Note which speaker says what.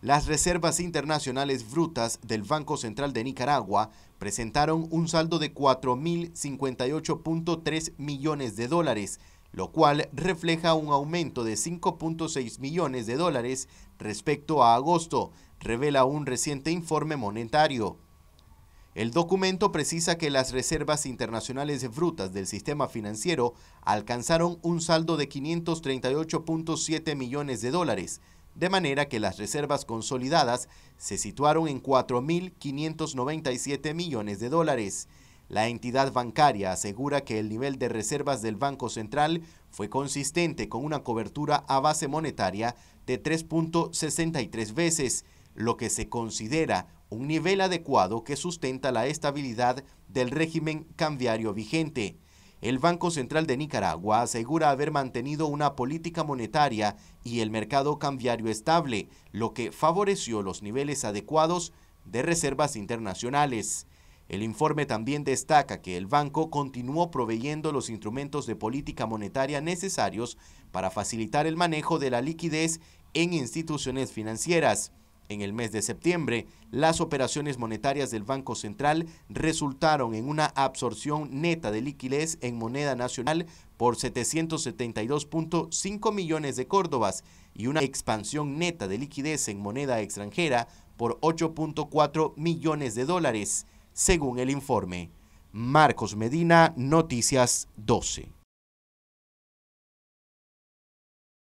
Speaker 1: Las reservas internacionales brutas del Banco Central de Nicaragua presentaron un saldo de 4.058.3 millones de dólares, lo cual refleja un aumento de 5.6 millones de dólares respecto a agosto, revela un reciente informe monetario. El documento precisa que las reservas internacionales brutas del sistema financiero alcanzaron un saldo de 538.7 millones de dólares, de manera que las reservas consolidadas se situaron en 4.597 millones de dólares. La entidad bancaria asegura que el nivel de reservas del Banco Central fue consistente con una cobertura a base monetaria de 3.63 veces, lo que se considera un nivel adecuado que sustenta la estabilidad del régimen cambiario vigente el Banco Central de Nicaragua asegura haber mantenido una política monetaria y el mercado cambiario estable, lo que favoreció los niveles adecuados de reservas internacionales. El informe también destaca que el banco continuó proveyendo los instrumentos de política monetaria necesarios para facilitar el manejo de la liquidez en instituciones financieras. En el mes de septiembre, las operaciones monetarias del Banco Central resultaron en una absorción neta de liquidez en moneda nacional por 772.5 millones de córdobas y una expansión neta de liquidez en moneda extranjera por 8.4 millones de dólares, según el informe. Marcos Medina, Noticias 12.